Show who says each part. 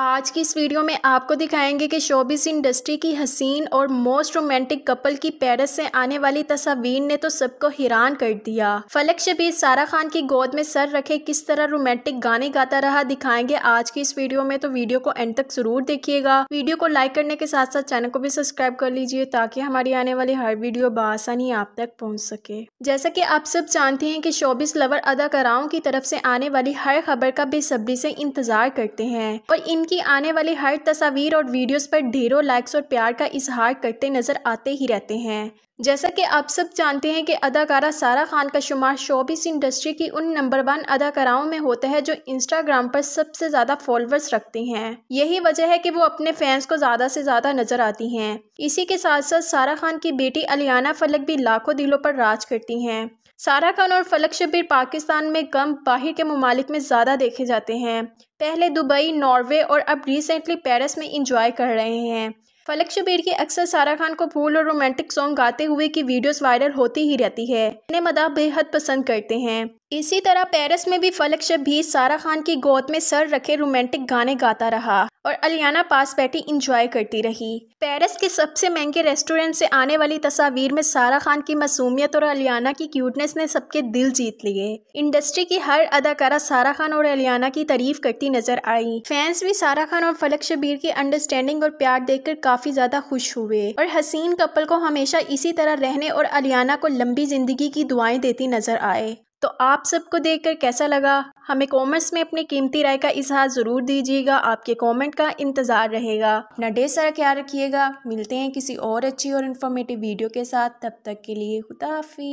Speaker 1: आज की इस वीडियो में आपको दिखाएंगे कि शोबिस इंडस्ट्री की हसीन और मोस्ट रोमांटिक कपल की पेरिस से आने वाली तस्वीर ने तो सबको हैरान कर दिया फलक शबीर सारा खान की गोद में सर रखे किस तरह रोमांटिक गाने गाता रहा दिखाएंगे आज की इस वीडियो में तो वीडियो को एंड तक जरूर देखिएगा वीडियो को लाइक करने के साथ साथ चैनल को भी सब्सक्राइब कर लीजिए ताकि हमारी आने वाली हर वीडियो बसानी आप तक पहुँच सके जैसा की आप सब जानते हैं की शोबिस लवर अदाकाराओं की तरफ से आने वाली हर खबर का बेसब्री से इंतजार करते हैं और इन उनकी आने वाली हर तस्वीर और वीडियोस पर ढेरों लाइक्स और प्यार का इजहार करते नजर आते ही रहते हैं जैसा कि आप सब जानते हैं कि अदाकारा सारा खान का शुमार शोबिस इंडस्ट्री की उन नंबर वन अदाकाराओं में होता है जो इंस्टाग्राम पर सबसे ज़्यादा फॉलोअर्स रखती हैं यही वजह है कि वो अपने फैंस को ज़्यादा से ज़्यादा नजर आती हैं इसी के साथ साथ सारा खान की बेटी अलियाना फलक भी लाखों दिलों पर राज करती हैं सारा खान और फलक शबीर पाकिस्तान में कम बाहर के ममालिक में ज़्यादा देखे जाते हैं पहले दुबई नॉर्वे और और अब रिसेंटली पेरिस में इंजॉय कर रहे हैं फलक शबीर की अक्सर सारा खान को फूल और रोमांटिक सॉन्ग गाते हुए की वीडियोस वायरल होती ही रहती है इन्हें मदा बेहद पसंद करते हैं इसी तरह पेरिस में भी फलक शबीर सारा खान की गोद में सर रखे रोमांटिक गाने गाता रहा और अलियाना पास बैठी इंजॉय करती रही पेरिस के सबसे महंगे रेस्टोरेंट से आने वाली तस्वीर में सारा खान की मासूमियत और अलियाना की क्यूटनेस ने सबके दिल जीत लिए इंडस्ट्री की हर अदाकारा सारा खान और अलियाना की तारीफ करती नजर आई फैंस भी सारा खान और फलक शबीर की अंडरस्टैंडिंग और प्यार देख काफी ज्यादा खुश हुए और हसीन कपल को हमेशा इसी तरह रहने और अलियाना को लंबी जिंदगी की दुआएं देती नजर आए तो आप सबको देखकर कैसा लगा हमें कमेंट्स में अपनी कीमती राय का इजहार ज़रूर दीजिएगा आपके कमेंट का इंतज़ार रहेगा अपना ढेर सारा ख्याल रखिएगा मिलते हैं किसी और अच्छी और इन्फॉर्मेटिव वीडियो के साथ तब तक के लिए खुदाफी